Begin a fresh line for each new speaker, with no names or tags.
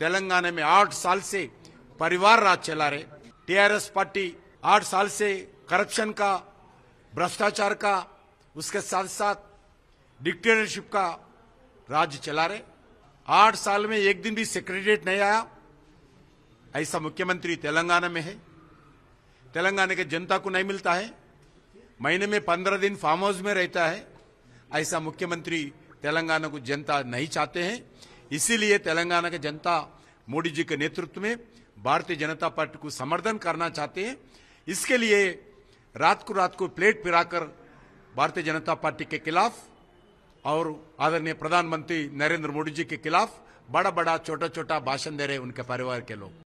तेलंगाना में आठ साल से परिवार राज चला रहे टीआरएस पार्टी आठ साल से करप्शन का भ्रष्टाचार का उसके साथ साथ डिक्टेटरशिप का राज्य चला रहे आठ साल में एक दिन भी सेक्रेटरीट नहीं आया ऐसा मुख्यमंत्री तेलंगाना में है तेलंगाना के जनता को नहीं मिलता है महीने में पंद्रह दिन फार्म हाउस में रहता है ऐसा मुख्यमंत्री तेलंगाना को जनता नहीं चाहते हैं इसीलिए तेलंगाना के जनता मोदी जी के नेतृत्व में भारतीय जनता पार्टी को समर्थन करना चाहते हैं इसके लिए रात को रात को प्लेट पिराकर भारतीय जनता पार्टी के खिलाफ और आदरणीय प्रधानमंत्री नरेंद्र मोदी जी के खिलाफ बड़ा बड़ा छोटा छोटा भाषण दे रहे उनके परिवार के लोग